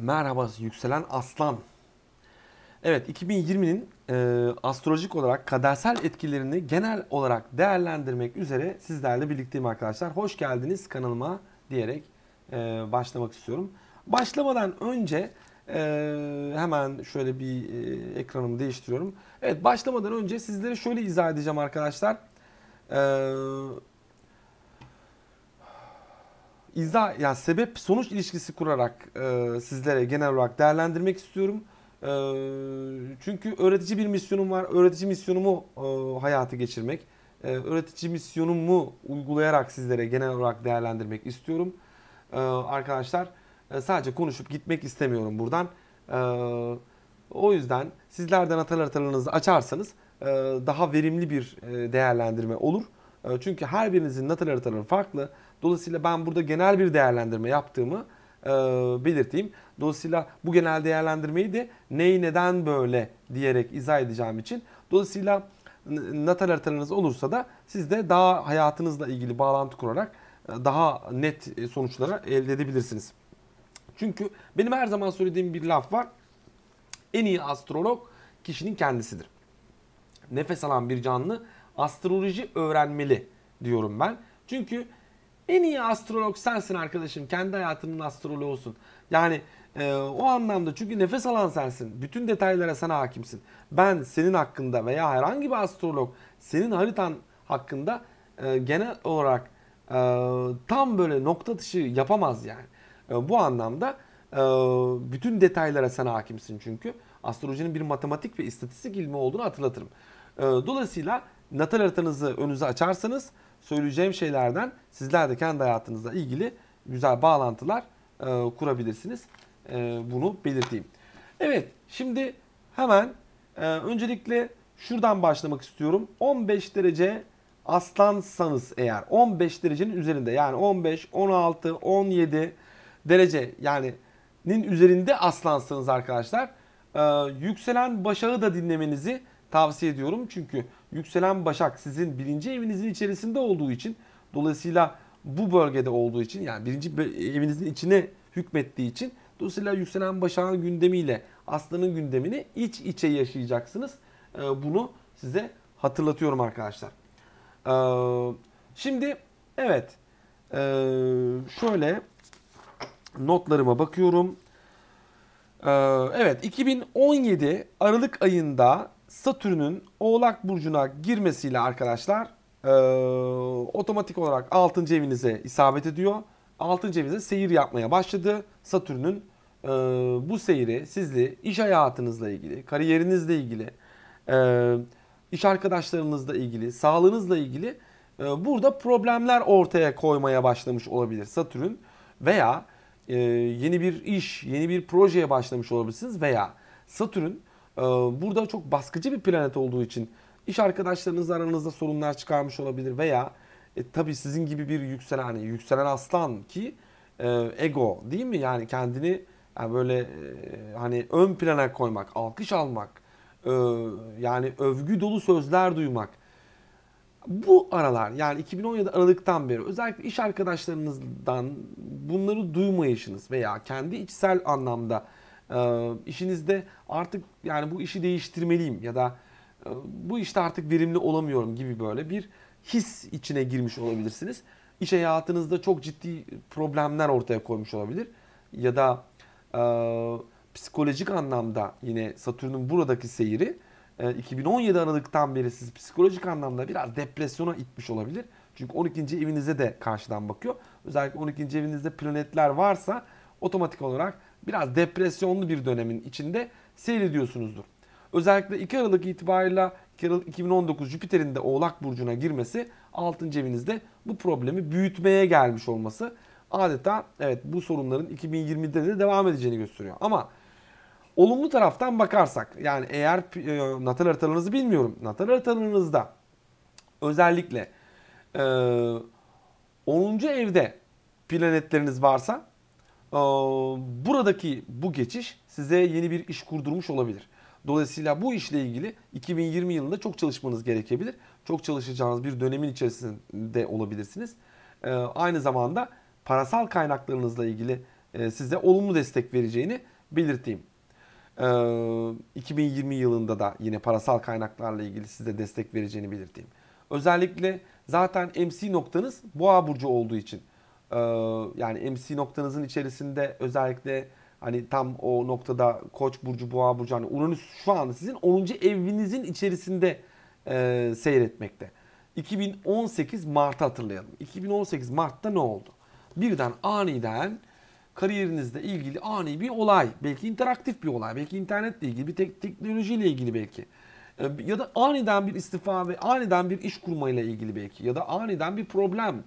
Merhaba yükselen aslan. Evet 2020'nin e, astrolojik olarak kadersel etkilerini genel olarak değerlendirmek üzere sizlerle birlikteyim arkadaşlar. Hoş geldiniz kanalıma diyerek e, başlamak istiyorum. Başlamadan önce ee, hemen şöyle bir e, ekranımı değiştiriyorum. Evet başlamadan önce sizlere şöyle izah edeceğim arkadaşlar. Ee, izah yani sebep sonuç ilişkisi kurarak e, sizlere genel olarak değerlendirmek istiyorum. E, çünkü öğretici bir misyonum var. Öğretici misyonumu e, hayatı geçirmek. E, öğretici misyonumu uygulayarak sizlere genel olarak değerlendirmek istiyorum. E, arkadaşlar e, sadece konuşup gitmek istemiyorum buradan. E, o yüzden sizlerden atalar atalarınızı açarsanız e, daha verimli bir e, değerlendirme olur. E, çünkü her birinizin natalar ataları farklı. Dolayısıyla ben burada genel bir değerlendirme yaptığımı e, belirteyim. Dolayısıyla bu genel değerlendirmeyi de neyi neden böyle diyerek izah edeceğim için. Dolayısıyla natal haritalarınız olursa da siz de daha hayatınızla ilgili bağlantı kurarak e, daha net e, sonuçlara elde edebilirsiniz. Çünkü benim her zaman söylediğim bir laf var. En iyi astrolog kişinin kendisidir. Nefes alan bir canlı astroloji öğrenmeli diyorum ben. Çünkü en iyi astrolog sensin arkadaşım. Kendi hayatının astroloğu olsun. Yani e, o anlamda çünkü nefes alan sensin. Bütün detaylara sana hakimsin. Ben senin hakkında veya herhangi bir astrolog senin haritan hakkında e, genel olarak e, tam böyle nokta dışı yapamaz yani. E, bu anlamda e, bütün detaylara sana hakimsin çünkü. Astrolojinin bir matematik ve istatistik ilmi olduğunu hatırlatırım. E, dolayısıyla natal haritanızı önünüze açarsanız söyleyeceğim şeylerden sizler de kendi hayatınızla ilgili güzel bağlantılar e, kurabilirsiniz. E, bunu belirteyim. Evet şimdi hemen e, öncelikle şuradan başlamak istiyorum. 15 derece aslansanız eğer 15 derecenin üzerinde yani 15, 16, 17 derece yani nin üzerinde aslansanız arkadaşlar e, yükselen başağı da dinlemenizi tavsiye ediyorum. Çünkü Yükselen Başak sizin birinci evinizin içerisinde olduğu için dolayısıyla bu bölgede olduğu için yani birinci evinizin içine hükmettiği için dolayısıyla yükselen Başak'ın gündemiyle Aslan'ın gündemini iç içe yaşayacaksınız. Ee, bunu size hatırlatıyorum arkadaşlar. Ee, şimdi evet ee, şöyle notlarıma bakıyorum. Evet 2017 Aralık ayında Satürn'ün Oğlak Burcu'na girmesiyle arkadaşlar e, otomatik olarak 6. evinize isabet ediyor. 6. evinize seyir yapmaya başladı. Satürn'ün e, bu seyri sizi iş hayatınızla ilgili, kariyerinizle ilgili, e, iş arkadaşlarınızla ilgili, sağlığınızla ilgili e, burada problemler ortaya koymaya başlamış olabilir Satürn. Veya e, yeni bir iş, yeni bir projeye başlamış olabilirsiniz veya Satürn ee, burada çok baskıcı bir planet olduğu için iş arkadaşlarınızla aranızda sorunlar çıkarmış olabilir veya e, tabii sizin gibi bir yükselen hani yükselen aslan ki e, ego değil mi? Yani kendini yani böyle e, hani ön plana koymak, alkış almak, e, yani övgü dolu sözler duymak. Bu aralar yani 2017 Aralık'tan beri özellikle iş arkadaşlarınızdan bunları duymayışınız veya kendi içsel anlamda e, işinizde artık yani bu işi değiştirmeliyim ya da e, bu işte artık verimli olamıyorum gibi böyle bir his içine girmiş olabilirsiniz. İş hayatınızda çok ciddi problemler ortaya koymuş olabilir ya da e, psikolojik anlamda yine Satürn'ün buradaki seyri e, 2017 Aralık'tan beri sizi psikolojik anlamda biraz depresyona itmiş olabilir. Çünkü 12. evinize de karşıdan bakıyor. Özellikle 12. evinizde planetler varsa otomatik olarak biraz depresyonlu bir dönemin içinde seyrediyorsunuzdur. Özellikle 2 Aralık itibariyle 2 Aralık 2019 Jüpiter'in de Oğlak Burcu'na girmesi altın cevinizde bu problemi büyütmeye gelmiş olması adeta evet bu sorunların 2020'de de devam edeceğini gösteriyor. Ama olumlu taraftan bakarsak yani eğer e, natal haritalarınızı bilmiyorum. Natal haritalarınızda özellikle e, 10. evde planetleriniz varsa ee, buradaki bu geçiş size yeni bir iş kurdurmuş olabilir. Dolayısıyla bu işle ilgili 2020 yılında çok çalışmanız gerekebilir. Çok çalışacağınız bir dönemin içerisinde olabilirsiniz. Ee, aynı zamanda parasal kaynaklarınızla ilgili e, size olumlu destek vereceğini belirteyim. 2020 ee, yılında da yine parasal kaynaklarla ilgili size destek vereceğini belirteyim. Özellikle zaten MC noktanız boğa burcu olduğu için ee, yani MC noktanızın içerisinde özellikle hani tam o noktada Koç burcu, Boğa burcu hani Uranüs şu an sizin 10. evinizin içerisinde e, seyretmekte. 2018 Mart'ı hatırlayalım. 2018 Mart'ta ne oldu? Birden aniden kariyerinizle ilgili ani bir olay, belki interaktif bir olay, belki internetle ilgili, bir tek teknolojiyle ilgili belki ee, ya da aniden bir istifa ve aniden bir iş kurmayla ilgili belki ya da aniden bir problem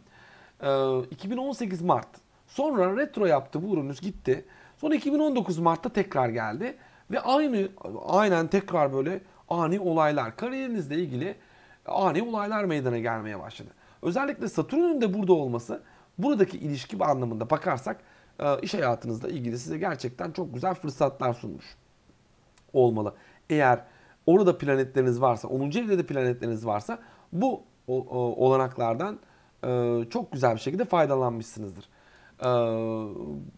2018 ee, Mart. Sonra retro yaptı bu Uranüs gitti. Sonra 2019 Mart'ta tekrar geldi. Ve aynı aynen tekrar böyle ani olaylar kariyerinizle ilgili ani olaylar meydana gelmeye başladı. Özellikle Satürn'ün de burada olması buradaki ilişki anlamında bakarsak e, iş hayatınızla ilgili size gerçekten çok güzel fırsatlar sunmuş olmalı. Eğer orada planetleriniz varsa, 10. evde de planetleriniz varsa bu olanaklardan ee, çok güzel bir şekilde faydalanmışsınızdır. Ee,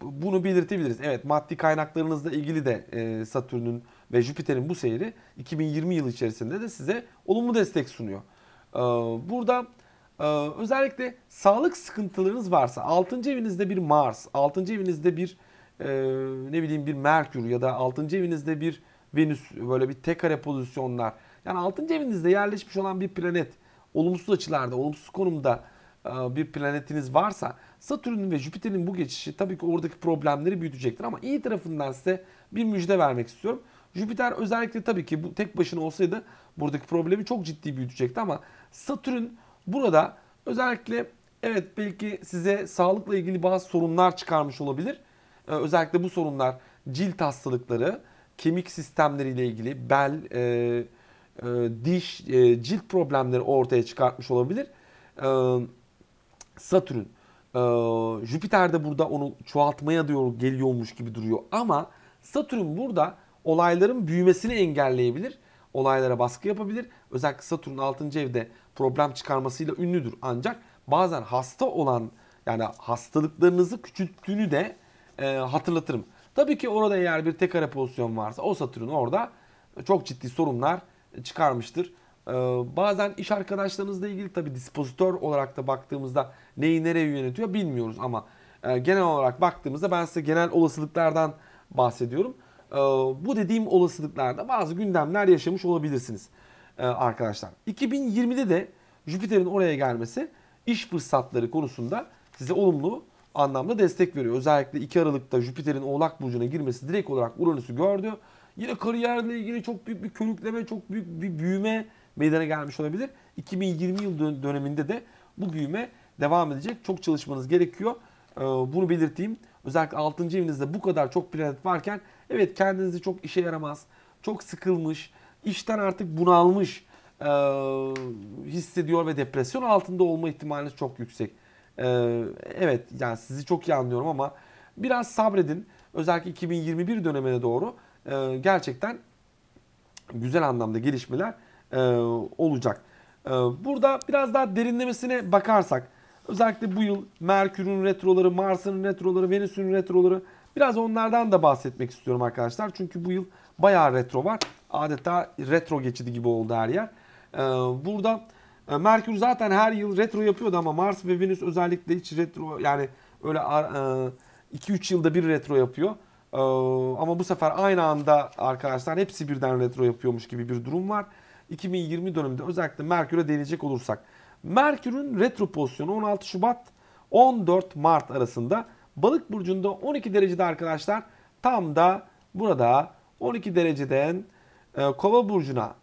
bunu belirtebiliriz. Evet maddi kaynaklarınızla ilgili de e, Satürn'ün ve Jüpiter'in bu seyri 2020 yılı içerisinde de size olumlu destek sunuyor. Ee, burada e, özellikle sağlık sıkıntılarınız varsa 6. evinizde bir Mars, 6. evinizde bir e, ne bileyim bir Merkür ya da 6. evinizde bir Venüs böyle bir tekare pozisyonlar. Yani 6. evinizde yerleşmiş olan bir planet olumsuz açılarda, olumsuz konumda e, bir planetiniz varsa Satürn'ün ve Jüpiter'in bu geçişi tabii ki oradaki problemleri büyütecektir ama iyi tarafından size bir müjde vermek istiyorum. Jüpiter özellikle tabii ki bu tek başına olsaydı buradaki problemi çok ciddi büyütecekti ama Satürn burada özellikle evet belki size sağlıkla ilgili bazı sorunlar çıkarmış olabilir. Ee, özellikle bu sorunlar cilt hastalıkları, kemik sistemleriyle ilgili bel, e, e, diş, e, cilt problemleri ortaya çıkartmış olabilir. Evet Satürn e, Jüpiter de burada onu çoğaltmaya diyor geliyormuş gibi duruyor ama Satürn burada olayların büyümesini engelleyebilir. Olaylara baskı yapabilir. Özellikle Satürn 6. evde problem çıkarmasıyla ünlüdür. Ancak bazen hasta olan yani hastalıklarınızı küçülttüğünü de e, hatırlatırım. Tabii ki orada eğer bir tek kare pozisyon varsa o Satürn orada çok ciddi sorunlar çıkarmıştır. Ee, bazen iş arkadaşlarınızla ilgili tabi dispozitör olarak da baktığımızda neyi nereye yönetiyor bilmiyoruz ama e, genel olarak baktığımızda ben size genel olasılıklardan bahsediyorum. Ee, bu dediğim olasılıklarda bazı gündemler yaşamış olabilirsiniz e, arkadaşlar. 2020'de de Jüpiter'in oraya gelmesi iş fırsatları konusunda size olumlu anlamda destek veriyor. Özellikle 2 Aralık'ta Jüpiter'in Oğlak Burcu'na girmesi direkt olarak Uranüs'ü gördü. Yine kariyerle ilgili çok büyük bir körükleme, çok büyük bir büyüme meydana gelmiş olabilir. 2020 yıl döneminde de bu büyüme devam edecek. Çok çalışmanız gerekiyor. Ee, bunu belirteyim. Özellikle 6. evinizde bu kadar çok planet varken evet kendinizi çok işe yaramaz, çok sıkılmış, işten artık bunalmış ee, hissediyor ve depresyon altında olma ihtimaliniz çok yüksek. Ee, evet yani sizi çok iyi anlıyorum ama biraz sabredin. Özellikle 2021 dönemine doğru gerçekten güzel anlamda gelişmeler e, olacak. E, burada biraz daha derinlemesine bakarsak özellikle bu yıl Merkür'ün retroları, Mars'ın retroları, Venüs'ün retroları biraz onlardan da bahsetmek istiyorum arkadaşlar. Çünkü bu yıl bayağı retro var. Adeta retro geçidi gibi oldu her yer. E, burada e, Merkür zaten her yıl retro yapıyordu ama Mars ve Venüs özellikle hiç retro yani öyle 2-3 e, yılda bir retro yapıyor. E, ama bu sefer aynı anda arkadaşlar hepsi birden retro yapıyormuş gibi bir durum var. 2020 döneminde özellikle Merkür'e değinecek olursak. Merkür'ün retro pozisyonu 16 Şubat 14 Mart arasında Balık burcunda 12 derecede arkadaşlar. Tam da burada 12 dereceden e, Kova burcuna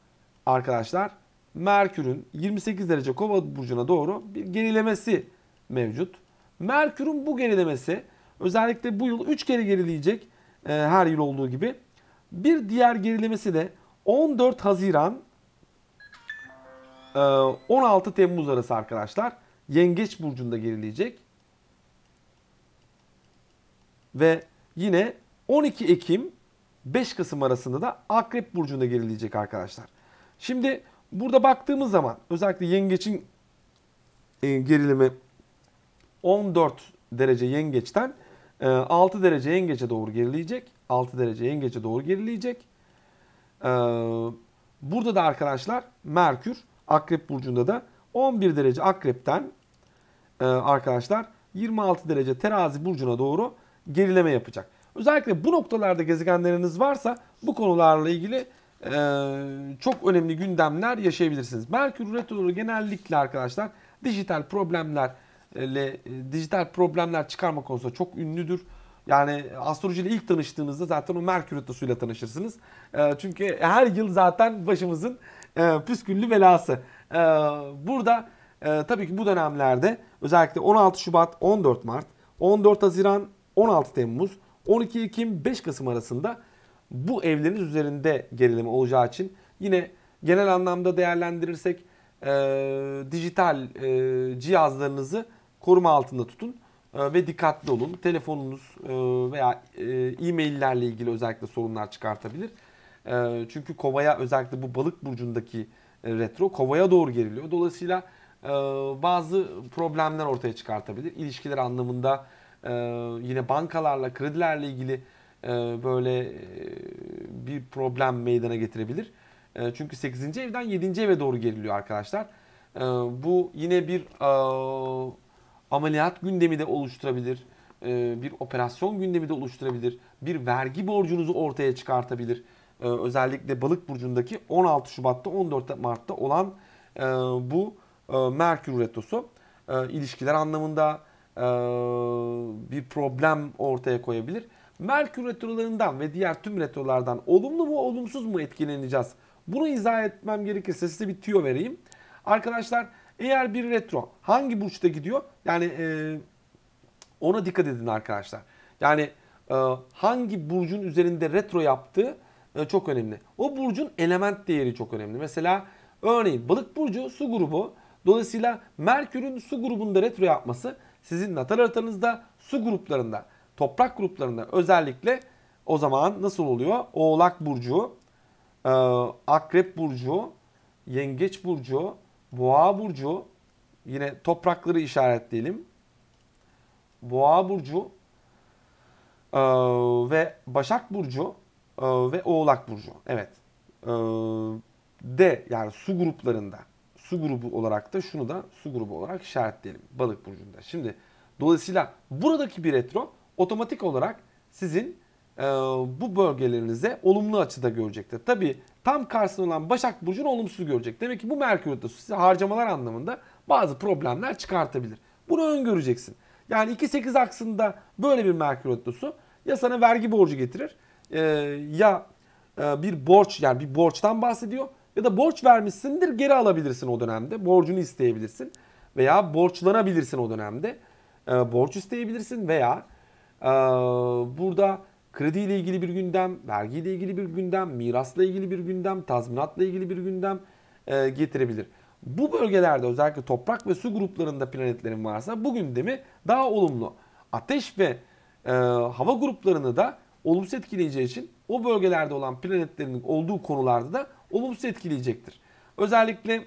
arkadaşlar Merkür'ün 28 derece Kova burcuna doğru bir gerilemesi mevcut. Merkür'ün bu gerilemesi özellikle bu yıl 3 kere gerileyecek e, her yıl olduğu gibi. Bir diğer gerilemesi de 14 Haziran 16 ee, Temmuz arası arkadaşlar Yengeç Burcu'nda gerileyecek. Ve yine 12 Ekim 5 Kasım arasında da Akrep Burcu'nda gerileyecek arkadaşlar. Şimdi burada baktığımız zaman özellikle yengeçin e, gerilimi 14 derece yengeçten 6 e, derece yengeçe doğru gerileyecek. 6 derece yengeçe doğru gerileyecek. E, burada da arkadaşlar Merkür Akrep burcunda da 11 derece akrepten e, arkadaşlar 26 derece terazi burcuna doğru gerileme yapacak. Özellikle bu noktalarda gezegenleriniz varsa bu konularla ilgili e, çok önemli gündemler yaşayabilirsiniz. Merkür Retro'ları genellikle arkadaşlar dijital problemlerle e, dijital problemler çıkarma konusunda çok ünlüdür. Yani astrolojiyle ilk tanıştığınızda zaten o Merkür Retrosu'yla tanışırsınız. çünkü her yıl zaten başımızın e, püsküllü belası. E, burada e, tabii ki bu dönemlerde özellikle 16 Şubat, 14 Mart, 14 Haziran, 16 Temmuz, 12 Ekim, 5 Kasım arasında bu evleriniz üzerinde gerilimi olacağı için yine genel anlamda değerlendirirsek e, dijital e, cihazlarınızı koruma altında tutun e, ve dikkatli olun. Telefonunuz e, veya e, e-maillerle ilgili özellikle sorunlar çıkartabilir. E, çünkü kovaya özellikle bu balık burcundaki e, retro kovaya doğru geriliyor. Dolayısıyla e, bazı problemler ortaya çıkartabilir. İlişkiler anlamında e, yine bankalarla, kredilerle ilgili e, böyle e, bir problem meydana getirebilir. E, çünkü 8. evden 7. eve doğru geriliyor arkadaşlar. E, bu yine bir e, ameliyat gündemi de oluşturabilir. E, bir operasyon gündemi de oluşturabilir. Bir vergi borcunuzu ortaya çıkartabilir. Ee, özellikle balık burcundaki 16 Şubat'ta 14 Mart'ta olan e, bu e, Merkür retrosu e, ilişkiler anlamında bir problem ortaya koyabilir. Merkür retrolarından ve diğer tüm retrolardan olumlu mu olumsuz mu etkileneceğiz? Bunu izah etmem gerekirse size bir tüyo vereyim. Arkadaşlar eğer bir retro hangi burçta gidiyor? Yani e, ona dikkat edin arkadaşlar. Yani e, hangi burcun üzerinde retro yaptığı ee, çok önemli. O burcun element değeri çok önemli. Mesela örneğin balık burcu su grubu. Dolayısıyla Merkür'ün su grubunda retro yapması sizin natal haritanızda su gruplarında, toprak gruplarında özellikle o zaman nasıl oluyor? Oğlak burcu, e, Akrep burcu, Yengeç burcu, Boğa burcu yine toprakları işaretleyelim. Boğa burcu e, ve Başak burcu ee, ve Oğlak Burcu. Evet. Ee, D yani su gruplarında su grubu olarak da şunu da su grubu olarak işaretleyelim. Balık Burcu'nda. Şimdi dolayısıyla buradaki bir retro otomatik olarak sizin e, bu bölgelerinize olumlu açıda görecektir. Tabi tam karşısında olan Başak Burcu'nu olumsuz görecek. Demek ki bu Merkür Retrosu size harcamalar anlamında bazı problemler çıkartabilir. Bunu öngöreceksin. Yani 2-8 aksında böyle bir Merkür Retrosu ya sana vergi borcu getirir e, ya e, bir borç yani bir borçtan bahsediyor ya da borç vermişsindir geri alabilirsin o dönemde. Borcunu isteyebilirsin veya borçlanabilirsin o dönemde. E, borç isteyebilirsin veya e, burada kredi ile ilgili bir gündem, vergi ile ilgili bir gündem, mirasla ilgili bir gündem, tazminatla ilgili bir gündem e, getirebilir. Bu bölgelerde özellikle toprak ve su gruplarında planetlerin varsa bu gündemi daha olumlu. Ateş ve e, hava gruplarını da olumsuz etkileyeceği için o bölgelerde olan planetlerin olduğu konularda da olumsuz etkileyecektir. Özellikle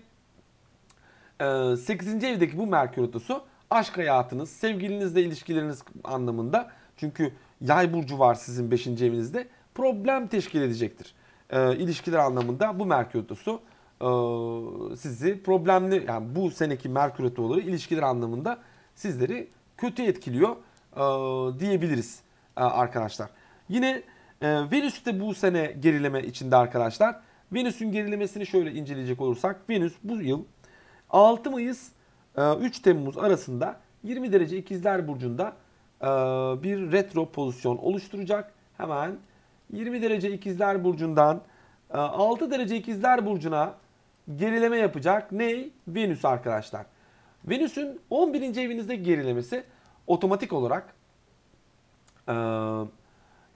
8. E, evdeki bu Merkür Otosu aşk hayatınız, sevgilinizle ilişkileriniz anlamında çünkü yay burcu var sizin 5. evinizde problem teşkil edecektir. E, ilişkiler anlamında bu Merkür Otosu e, sizi problemli yani bu seneki Merkür Otoları ilişkiler anlamında sizleri kötü etkiliyor diyebiliriz e, arkadaşlar. Yine e, Venüs de bu sene gerileme içinde arkadaşlar. Venüs'ün gerilemesini şöyle inceleyecek olursak Venüs bu yıl 6 Mayıs 3 e, Temmuz arasında 20 derece ikizler burcunda e, bir retro pozisyon oluşturacak. Hemen 20 derece ikizler burcundan 6 e, derece ikizler burcuna gerileme yapacak. Ney? Venüs arkadaşlar. Venüs'ün 11. evinizde gerilemesi otomatik olarak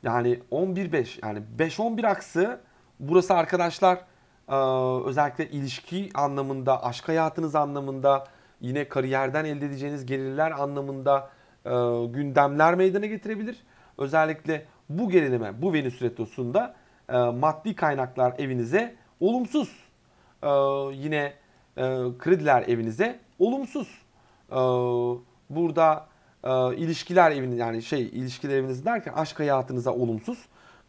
yani 11-5 yani 5-11 aksı burası arkadaşlar e, özellikle ilişki anlamında, aşk hayatınız anlamında yine kariyerden elde edeceğiniz gelirler anlamında e, gündemler meydana getirebilir. Özellikle bu gerilime bu Venüs retrosunda e, maddi kaynaklar evinize olumsuz. yine krediler evinize olumsuz. burada e, ilişkiler eviniz yani şey ilişkiler eviniz derken aşk hayatınıza olumsuz.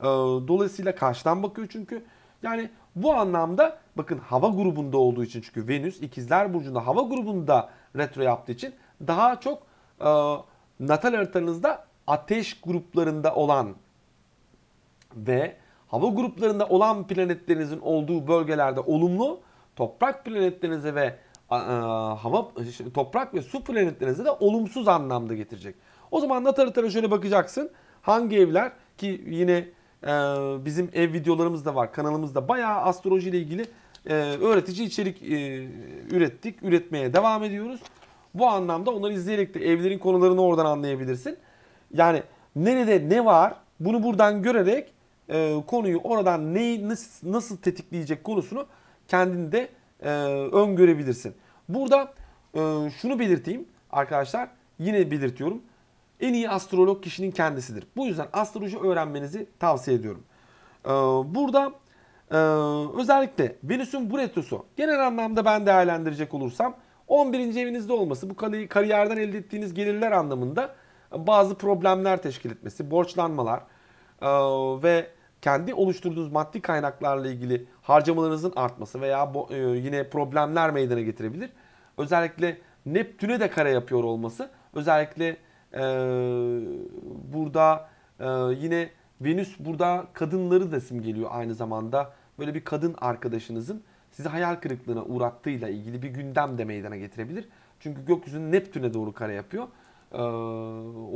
E, dolayısıyla karşıdan bakıyor çünkü. Yani bu anlamda bakın hava grubunda olduğu için çünkü Venüs ikizler burcunda hava grubunda retro yaptığı için daha çok e, natal haritanızda ateş gruplarında olan ve hava gruplarında olan planetlerinizin olduğu bölgelerde olumlu, toprak planetlerinize ve e, hava toprak ve su planetlerinize de olumsuz anlamda getirecek. O zaman da tarı şöyle bakacaksın. Hangi evler ki yine e, bizim ev videolarımız da var kanalımızda bayağı astroloji ile ilgili e, öğretici içerik ürettik. Üretmeye devam ediyoruz. Bu anlamda onları izleyerek de evlerin konularını oradan anlayabilirsin. Yani nerede ne var bunu buradan görerek konuyu oradan neyi nasıl, nasıl tetikleyecek konusunu kendinde e, öngörebilirsin. Burada e, şunu belirteyim arkadaşlar. Yine belirtiyorum. En iyi astrolog kişinin kendisidir. Bu yüzden astroloji öğrenmenizi tavsiye ediyorum. E, burada e, özellikle Venüs'ün bu retrosu genel anlamda ben değerlendirecek olursam 11. evinizde olması bu kariyerden elde ettiğiniz gelirler anlamında bazı problemler teşkil etmesi, borçlanmalar e, ve kendi oluşturduğunuz maddi kaynaklarla ilgili harcamalarınızın artması veya bu, e, yine problemler meydana getirebilir. Özellikle Neptün'e de kare yapıyor olması özellikle e, burada e, yine Venüs burada kadınları da simgeliyor aynı zamanda. Böyle bir kadın arkadaşınızın sizi hayal kırıklığına uğrattığıyla ilgili bir gündem de meydana getirebilir. Çünkü gökyüzünü Neptün'e doğru kare yapıyor. Ee,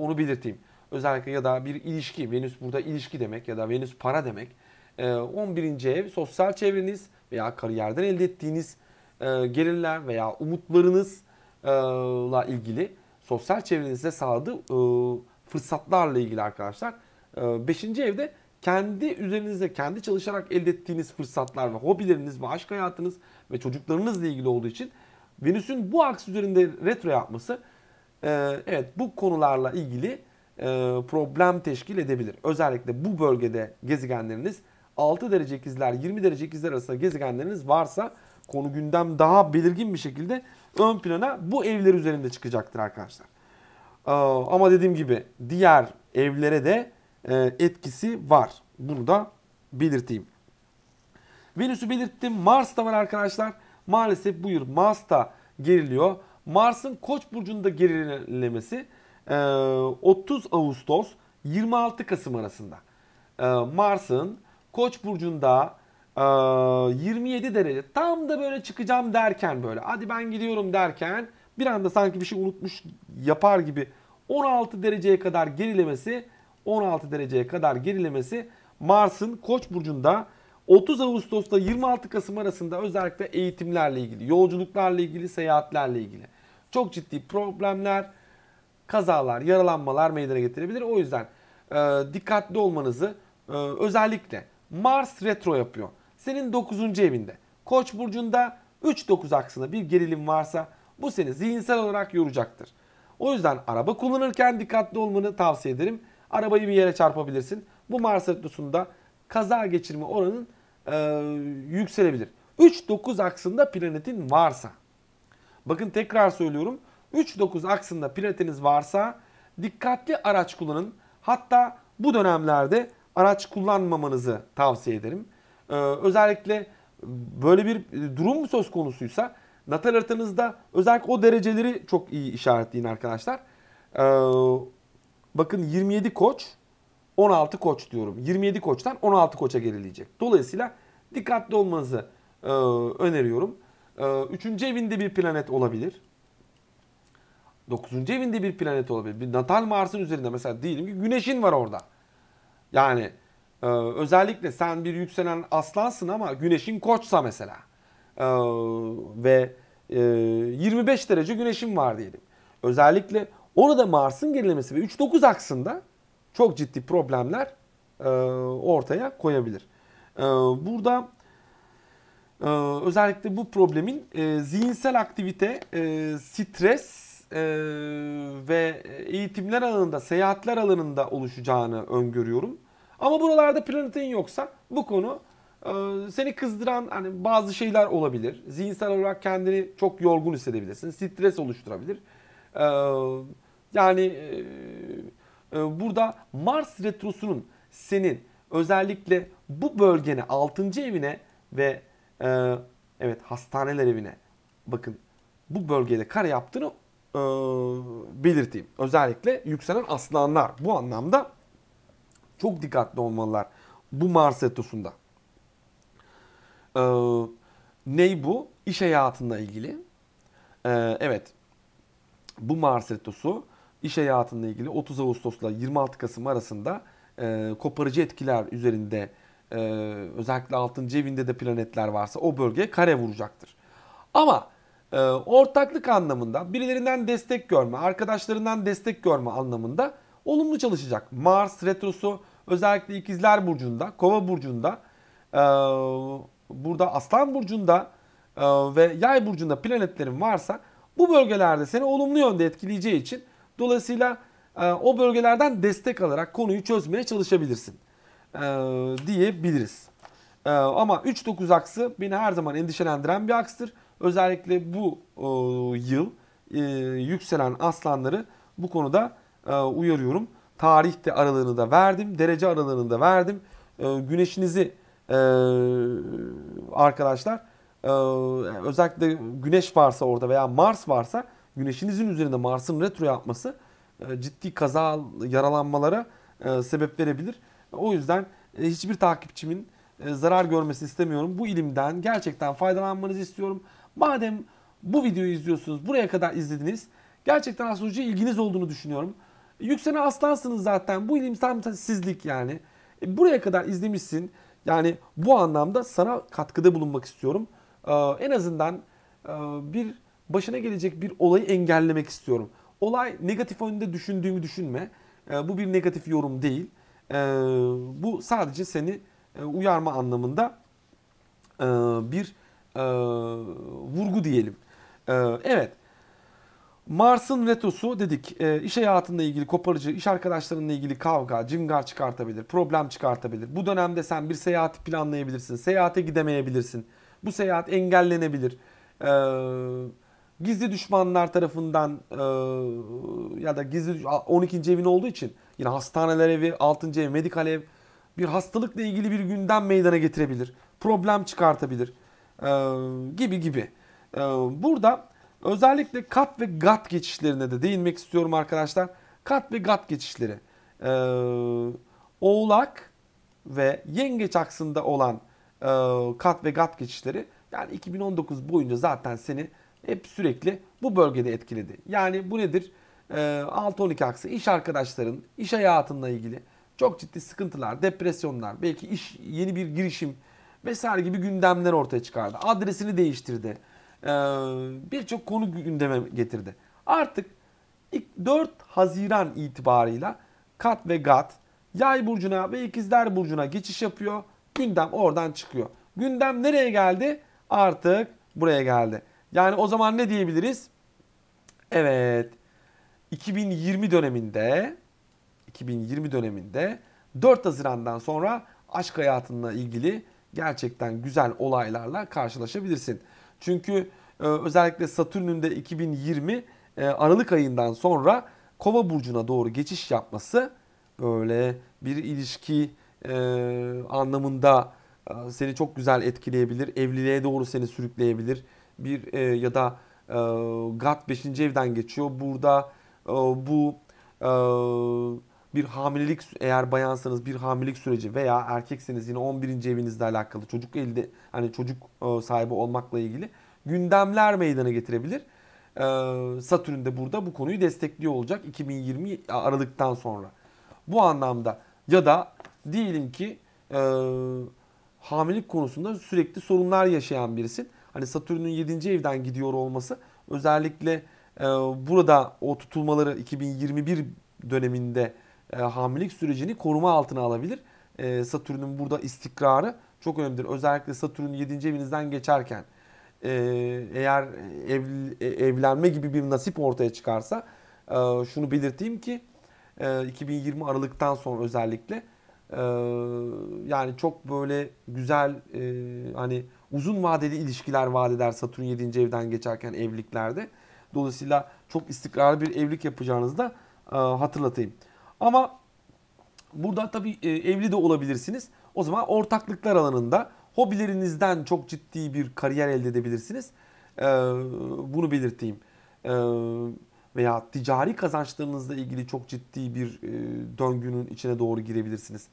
onu belirteyim özellikle ya da bir ilişki, Venüs burada ilişki demek ya da Venüs para demek. 11. Ee, ev sosyal çevreniz veya kariyerden elde ettiğiniz e, gelirler veya umutlarınızla e, ilgili sosyal çevrenizde sağladığı e, fırsatlarla ilgili arkadaşlar. 5. evde kendi üzerinizde, kendi çalışarak elde ettiğiniz fırsatlar ve hobileriniz ve aşk hayatınız ve çocuklarınızla ilgili olduğu için Venüs'ün bu aks üzerinde retro yapması evet bu konularla ilgili e, problem teşkil edebilir. Özellikle bu bölgede gezegenleriniz 6 derece ikizler 20 derece ikizler arasında gezegenleriniz varsa konu gündem daha belirgin bir şekilde ön plana bu evler üzerinde çıkacaktır arkadaşlar. E, ama dediğim gibi diğer evlere de e, etkisi var. Bunu da belirteyim. Venüs'ü belirttim. Mars da var arkadaşlar. Maalesef bu yıl Mars da geriliyor. Mars'ın Koç burcunda gerilemesi 30 ee, Ağustos 26 Kasım arasında ee, Mars'ın Koç burcunda 27 e, derece tam da böyle çıkacağım derken böyle hadi ben gidiyorum derken bir anda sanki bir şey unutmuş yapar gibi 16 dereceye kadar gerilemesi 16 dereceye kadar gerilemesi Mars'ın Koç burcunda 30 Ağustos'ta 26 Kasım arasında özellikle eğitimlerle ilgili, yolculuklarla ilgili, seyahatlerle ilgili çok ciddi problemler kazalar, yaralanmalar meydana getirebilir. O yüzden e, dikkatli olmanızı e, özellikle Mars retro yapıyor. Senin 9. evinde. Koç burcunda 3-9 aksında bir gerilim varsa bu seni zihinsel olarak yoracaktır. O yüzden araba kullanırken dikkatli olmanı tavsiye ederim. Arabayı bir yere çarpabilirsin. Bu Mars retrosunda kaza geçirme oranın e, yükselebilir. 3-9 aksında planetin varsa. Bakın tekrar söylüyorum. 3-9 aksında platiniz varsa dikkatli araç kullanın. Hatta bu dönemlerde araç kullanmamanızı tavsiye ederim. Ee, özellikle böyle bir durum söz konusuysa natal haritanızda özellikle o dereceleri çok iyi işaretleyin arkadaşlar. Ee, bakın 27 koç 16 koç diyorum. 27 koçtan 16 koça gerileyecek. Dolayısıyla dikkatli olmanızı e, öneriyorum. E, üçüncü evinde bir planet olabilir. 9. evinde bir planet olabilir. Bir natal Mars'ın üzerinde mesela diyelim ki Güneş'in var orada. Yani e, özellikle sen bir yükselen aslansın ama Güneş'in koçsa mesela. E, ve e, 25 derece Güneş'in var diyelim. Özellikle orada Mars'ın gerilemesi ve 3-9 aksında çok ciddi problemler e, ortaya koyabilir. E, burada e, özellikle bu problemin e, zihinsel aktivite, e, stres e, ve eğitimler alanında, seyahatler alanında oluşacağını öngörüyorum. Ama buralarda planetin yoksa bu konu e, seni kızdıran hani bazı şeyler olabilir. Zihinsel olarak kendini çok yorgun hissedebilirsin. Stres oluşturabilir. E, yani e, e, burada Mars retrosunun senin özellikle bu bölgene 6. evine ve e, evet hastaneler evine bakın bu bölgede kare yaptığını e, belirteyim. Özellikle yükselen aslanlar bu anlamda çok dikkatli olmalılar bu Mars etosunda. E, ney bu? İş hayatında ilgili. E, evet bu Mars retosu iş hayatında ilgili 30 Ağustos'la 26 Kasım arasında koparıcı etkiler üzerinde özellikle altın cevinde de planetler varsa o bölgeye kare vuracaktır. Ama ee, ortaklık anlamında, birilerinden destek görme, arkadaşlarından destek görme anlamında olumlu çalışacak. Mars retrosu özellikle ikizler burcunda, kova burcunda, e, burada aslan burcunda e, ve yay burcunda planetlerin varsa bu bölgelerde seni olumlu yönde etkileyeceği için dolayısıyla e, o bölgelerden destek alarak konuyu çözmeye çalışabilirsin e, diyebiliriz. ama 3-9 aksı beni her zaman endişelendiren bir akstır. Özellikle bu e, yıl e, yükselen aslanları bu konuda e, uyarıyorum. tarihte aralığını da verdim, derece aralığını da verdim. güneşinizi arkadaşlar özellikle güneş varsa orada veya Mars varsa güneşinizin üzerinde Mars'ın retro yapması ciddi kaza yaralanmalara sebep verebilir. O yüzden hiçbir takipçimin zarar görmesini istemiyorum. Bu ilimden gerçekten faydalanmanızı istiyorum. Madem bu videoyu izliyorsunuz, buraya kadar izlediniz. Gerçekten astrolojiye ilginiz olduğunu düşünüyorum. Yükselen aslansınız zaten. Bu ilim tam sizlik yani. E, buraya kadar izlemişsin. Yani bu anlamda sana katkıda bulunmak istiyorum. Ee, en azından e, bir başına gelecek bir olayı engellemek istiyorum. Olay negatif yönde düşündüğümü düşünme. Ee, bu bir negatif yorum değil. Ee, bu sadece seni e, uyarma anlamında e, bir e, vurgu diyelim. E, evet. Mars'ın Retosu dedik e, iş hayatında ilgili koparıcı, iş arkadaşlarınla ilgili kavga, cingar çıkartabilir, problem çıkartabilir. Bu dönemde sen bir seyahati planlayabilirsin, seyahate gidemeyebilirsin. Bu seyahat engellenebilir. E, gizli düşmanlar tarafından e, ya da gizli 12. evin olduğu için yine hastaneler evi, 6. ev, medikal ev bir hastalıkla ilgili bir gündem meydana getirebilir. Problem çıkartabilir ee, gibi gibi. Ee, burada özellikle kat ve gat geçişlerine de değinmek istiyorum arkadaşlar. Kat ve gat geçişleri. Ee, oğlak ve yengeç aksında olan e, kat ve gat geçişleri yani 2019 boyunca zaten seni hep sürekli bu bölgede etkiledi. Yani bu nedir? 6-12 aksı iş arkadaşların, iş hayatınla ilgili çok ciddi sıkıntılar, depresyonlar, belki iş yeni bir girişim, vesaire gibi gündemler ortaya çıkardı. Adresini değiştirdi. Ee, Birçok konu gündeme getirdi. Artık 4 Haziran itibarıyla Kat ve Gat Yay burcuna ve İkizler burcuna geçiş yapıyor. Gündem oradan çıkıyor. Gündem nereye geldi? Artık buraya geldi. Yani o zaman ne diyebiliriz? Evet. 2020 döneminde 2020 döneminde 4 Haziran'dan sonra aşk hayatına ilgili gerçekten güzel olaylarla karşılaşabilirsin. Çünkü e, özellikle Satürn'ün de 2020 e, Aralık ayından sonra Kova burcuna doğru geçiş yapması böyle bir ilişki e, anlamında e, seni çok güzel etkileyebilir. Evliliğe doğru seni sürükleyebilir. Bir e, ya da e, GAT 5. evden geçiyor. Burada e, bu e, bir hamilelik eğer bayansanız bir hamilelik süreci veya erkekseniz yine 11. evinizle alakalı çocuk elde hani çocuk e, sahibi olmakla ilgili gündemler meydana getirebilir. E, Satürn de burada bu konuyu destekliyor olacak 2020 Aralık'tan sonra. Bu anlamda ya da diyelim ki e, hamilelik konusunda sürekli sorunlar yaşayan birisin. Hani Satürn'ün 7. evden gidiyor olması özellikle e, burada o tutulmaları 2021 döneminde e, hamilelik sürecini koruma altına alabilir. E, Satürn'ün burada istikrarı çok önemlidir. Özellikle Satürn 7. evinizden geçerken e, eğer ev, e, evlenme gibi bir nasip ortaya çıkarsa e, şunu belirteyim ki e, 2020 Aralık'tan sonra özellikle e, yani çok böyle güzel e, hani uzun vadeli ilişkiler vaat eder Satürn 7. evden geçerken evliliklerde. Dolayısıyla çok istikrarlı bir evlilik yapacağınızı da e, hatırlatayım. Ama burada tabii e, evli de olabilirsiniz. O zaman ortaklıklar alanında hobilerinizden çok ciddi bir kariyer elde edebilirsiniz. E, bunu belirteyim. E, veya ticari kazançlarınızla ilgili çok ciddi bir döngünün içine doğru girebilirsiniz.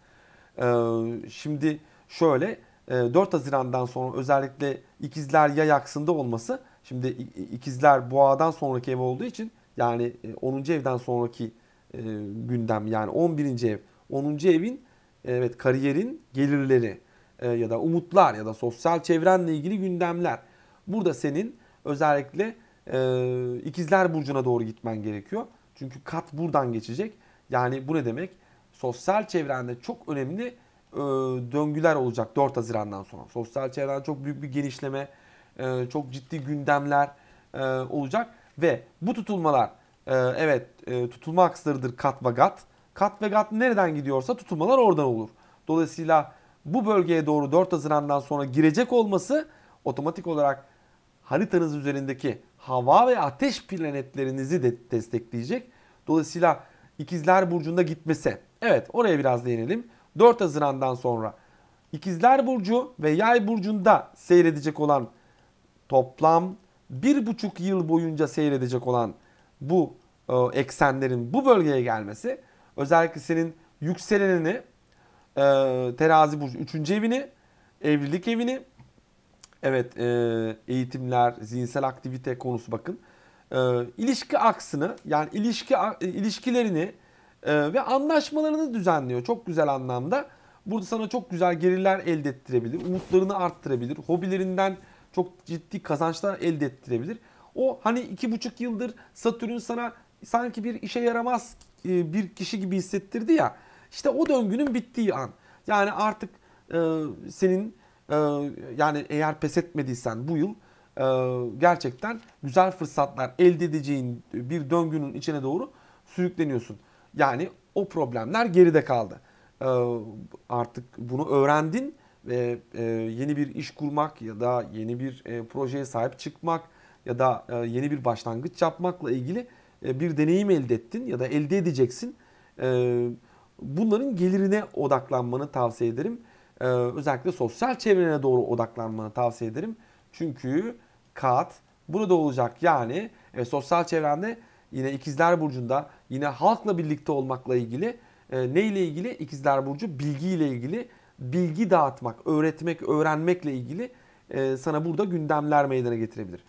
şimdi şöyle 4 Haziran'dan sonra özellikle ikizler yay aksında olması şimdi ikizler boğadan sonraki ev olduğu için yani 10. evden sonraki e, gündem. Yani 11. ev, 10. evin evet kariyerin gelirleri e, ya da umutlar ya da sosyal çevrenle ilgili gündemler. Burada senin özellikle e, ikizler burcuna doğru gitmen gerekiyor. Çünkü kat buradan geçecek. Yani bu ne demek? Sosyal çevrende çok önemli e, döngüler olacak 4 Haziran'dan sonra. Sosyal çevrende çok büyük bir genişleme, e, çok ciddi gündemler e, olacak ve bu tutulmalar ee, evet e, tutulma akslarıdır kat ve gat. Kat ve gat nereden gidiyorsa tutulmalar oradan olur. Dolayısıyla bu bölgeye doğru 4 Haziran'dan sonra girecek olması otomatik olarak haritanız üzerindeki hava ve ateş planetlerinizi de destekleyecek. Dolayısıyla İkizler Burcu'nda gitmesi. Evet oraya biraz değinelim. 4 Haziran'dan sonra İkizler Burcu ve Yay Burcu'nda seyredecek olan toplam 1,5 yıl boyunca seyredecek olan bu e, eksenlerin bu bölgeye gelmesi özellikle senin yükselenini e, terazi burcu 3. evini evlilik evini evet e, eğitimler zihinsel aktivite konusu bakın e, ilişki aksını yani ilişki e, ilişkilerini e, ve anlaşmalarını düzenliyor çok güzel anlamda. Burada sana çok güzel gelirler elde ettirebilir, umutlarını arttırabilir, hobilerinden çok ciddi kazançlar elde ettirebilir. O hani iki buçuk yıldır Satürn sana sanki bir işe yaramaz e, bir kişi gibi hissettirdi ya. İşte o döngünün bittiği an. Yani artık e, senin e, yani eğer pes etmediysen bu yıl e, gerçekten güzel fırsatlar elde edeceğin bir döngünün içine doğru sürükleniyorsun. Yani o problemler geride kaldı. E, artık bunu öğrendin ve e, yeni bir iş kurmak ya da yeni bir e, projeye sahip çıkmak ya da e, yeni bir başlangıç yapmakla ilgili e, bir deneyim elde ettin ya da elde edeceksin. E, bunların gelirine odaklanmanı tavsiye ederim. Özellikle sosyal çevrene doğru odaklanmanı tavsiye ederim. Çünkü kat burada olacak. Yani sosyal çevrende yine ikizler burcunda yine halkla birlikte olmakla ilgili e, ne ile ilgili? ikizler burcu bilgi ile ilgili bilgi dağıtmak, öğretmek, öğrenmekle ilgili sana burada gündemler meydana getirebilir.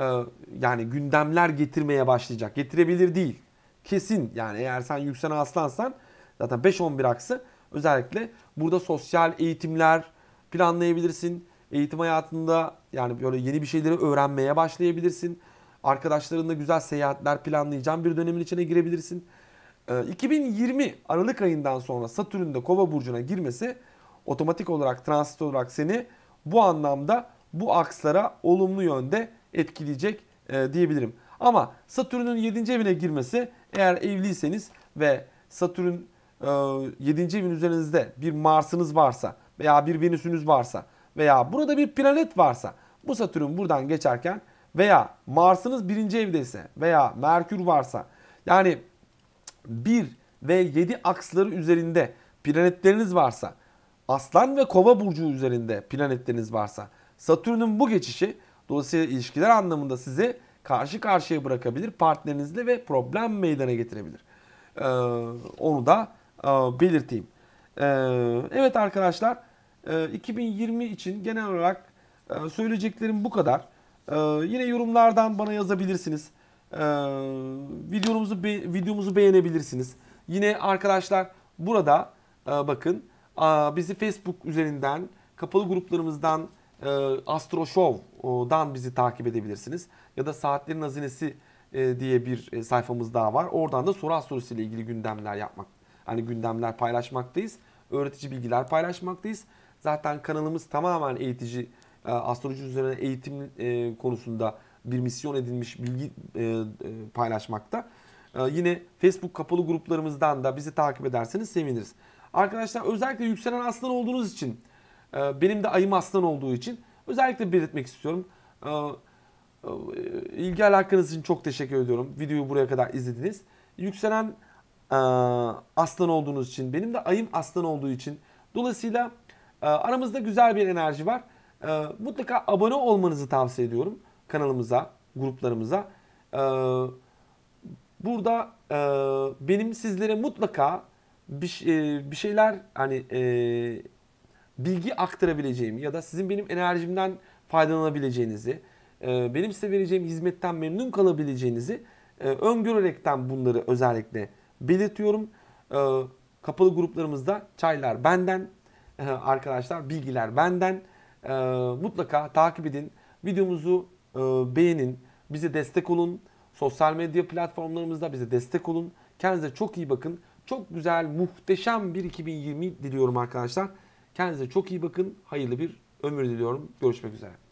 E, yani gündemler getirmeye başlayacak. Getirebilir değil. Kesin yani eğer sen Yüksel Aslansan zaten 5-11 aksı özellikle burada sosyal eğitimler planlayabilirsin. Eğitim hayatında yani böyle yeni bir şeyleri öğrenmeye başlayabilirsin. Arkadaşlarınla güzel seyahatler planlayacağın bir dönemin içine girebilirsin. 2020 e, Aralık ayından sonra Satürn'ün de Kova burcuna girmesi otomatik olarak transit olarak seni bu anlamda bu akslara olumlu yönde etkileyecek e, diyebilirim. Ama Satürn'ün 7. evine girmesi eğer evliyseniz ve Satürn e, 7. evin üzerinizde bir Mars'ınız varsa veya bir Venüs'ünüz varsa veya burada bir planet varsa bu Satürn buradan geçerken veya Mars'ınız 1. evdeyse veya Merkür varsa yani 1 ve 7 aksları üzerinde planetleriniz varsa Aslan ve Kova burcu üzerinde planetleriniz varsa Satürn'ün bu geçişi Dolayısıyla ilişkiler anlamında sizi karşı karşıya bırakabilir partnerinizle ve problem meydana getirebilir. Ee, onu da e, belirteyim. Ee, evet arkadaşlar e, 2020 için genel olarak e, söyleyeceklerim bu kadar. E, yine yorumlardan bana yazabilirsiniz. E, videomuzu be, videomuzu beğenebilirsiniz. Yine arkadaşlar burada e, bakın e, bizi Facebook üzerinden kapalı gruplarımızdan e, Astro Show dan bizi takip edebilirsiniz. Ya da Saatlerin Hazinesi e, diye bir e, sayfamız daha var. Oradan da Soru sorusu ile ilgili gündemler yapmak, hani gündemler paylaşmaktayız. Öğretici bilgiler paylaşmaktayız. Zaten kanalımız tamamen eğitici, e, astroloji üzerine eğitim konusunda bir misyon edinmiş bilgi paylaşmakta. Yine Facebook kapalı gruplarımızdan da bizi takip ederseniz seviniriz. Arkadaşlar özellikle yükselen aslan olduğunuz için, benim de ayım aslan olduğu için Özellikle belirtmek istiyorum. Ee, e, ilgi alakanız için çok teşekkür ediyorum. Videoyu buraya kadar izlediniz. Yükselen e, aslan olduğunuz için, benim de ayım aslan olduğu için. Dolayısıyla e, aramızda güzel bir enerji var. Mutlaka abone olmanızı tavsiye ediyorum kanalımıza, gruplarımıza. Burada benim sizlere mutlaka bir, bir şeyler hani bilgi aktarabileceğimi ya da sizin benim enerjimden faydalanabileceğinizi, e, benim size vereceğim hizmetten memnun kalabileceğinizi e, öngörerekten bunları özellikle belirtiyorum. E, kapalı gruplarımızda çaylar benden, arkadaşlar bilgiler benden. Mutlaka takip edin. Videomuzu beğenin, bize destek olun. Sosyal medya platformlarımızda bize destek olun. Kendinize çok iyi bakın. Çok güzel, muhteşem bir 2020 diliyorum arkadaşlar. Kendinize çok iyi bakın. Hayırlı bir ömür diliyorum. Görüşmek üzere.